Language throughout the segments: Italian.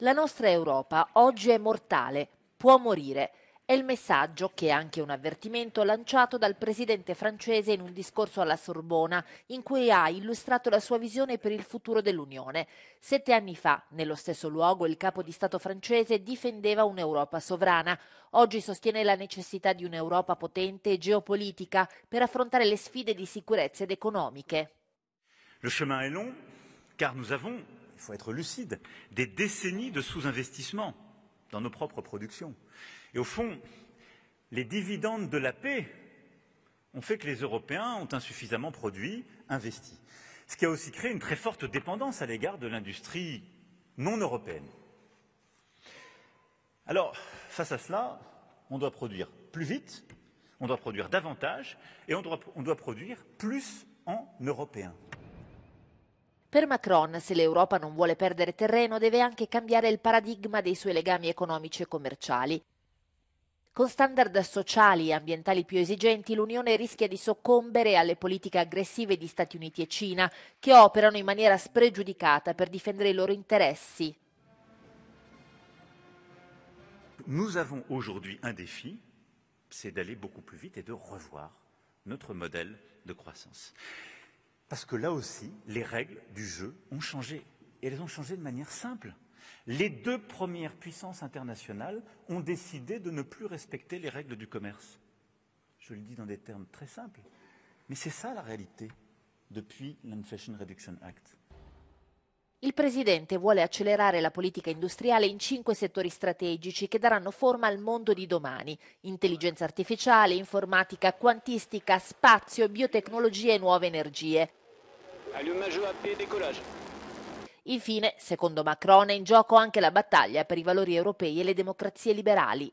La nostra Europa oggi è mortale, può morire. È il messaggio, che è anche un avvertimento, lanciato dal presidente francese in un discorso alla Sorbona, in cui ha illustrato la sua visione per il futuro dell'Unione. Sette anni fa, nello stesso luogo, il capo di Stato francese difendeva un'Europa sovrana. Oggi sostiene la necessità di un'Europa potente e geopolitica per affrontare le sfide di sicurezza ed economiche. Il cammino è lungo, car nous avons il faut être lucide, des décennies de sous-investissement dans nos propres productions. Et au fond, les dividendes de la paix ont fait que les Européens ont insuffisamment produit, investi. Ce qui a aussi créé une très forte dépendance à l'égard de l'industrie non européenne. Alors, face à cela, on doit produire plus vite, on doit produire davantage et on doit, on doit produire plus en européen. Per Macron, se l'Europa non vuole perdere terreno, deve anche cambiare il paradigma dei suoi legami economici e commerciali. Con standard sociali e ambientali più esigenti, l'Unione rischia di soccombere alle politiche aggressive di Stati Uniti e Cina, che operano in maniera spregiudicata per difendere i loro interessi. Nous avons aujourd'hui un défi, c'est d'aller beaucoup plus vite et de revoir notre modèle de croissance. Parce que là aussi, les règles du jeu ont changé. Et elles ont changé de manière simple. Les deux premières puissances internationales ont décidé de ne plus respecter les règles du commerce. Je le dis dans des termes très simples. Mais c'est ça la réalité depuis l'Inflation Reduction Act. Il Presidente vuole accelerare la politica industriale in cinque settori strategici che daranno forma al mondo di domani. Intelligenza artificiale, informatica, quantistica, spazio, biotecnologie e nuove energie. Infine, secondo Macron, è in gioco anche la battaglia per i valori europei e le democrazie liberali.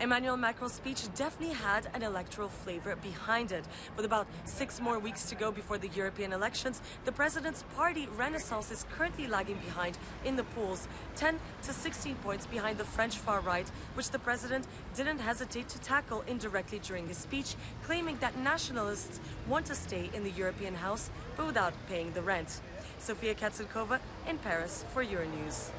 Emmanuel Macron's speech definitely had an electoral flavor behind it. With about six more weeks to go before the European elections, the president's party, Renaissance, is currently lagging behind in the polls, 10 to 16 points behind the French far right, which the president didn't hesitate to tackle indirectly during his speech, claiming that nationalists want to stay in the European House but without paying the rent. Sofia Katsunkova in Paris for Euronews.